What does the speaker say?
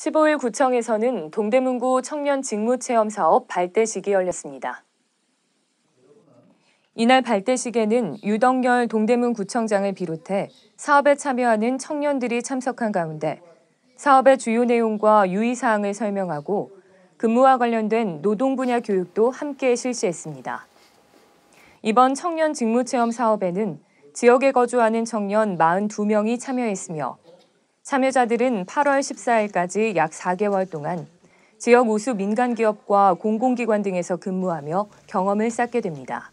15일 구청에서는 동대문구 청년 직무체험 사업 발대식이 열렸습니다. 이날 발대식에는 유덕열 동대문 구청장을 비롯해 사업에 참여하는 청년들이 참석한 가운데 사업의 주요 내용과 유의사항을 설명하고 근무와 관련된 노동 분야 교육도 함께 실시했습니다. 이번 청년 직무체험 사업에는 지역에 거주하는 청년 42명이 참여했으며 참여자들은 8월 14일까지 약 4개월 동안 지역 우수 민간 기업과 공공기관 등에서 근무하며 경험을 쌓게 됩니다.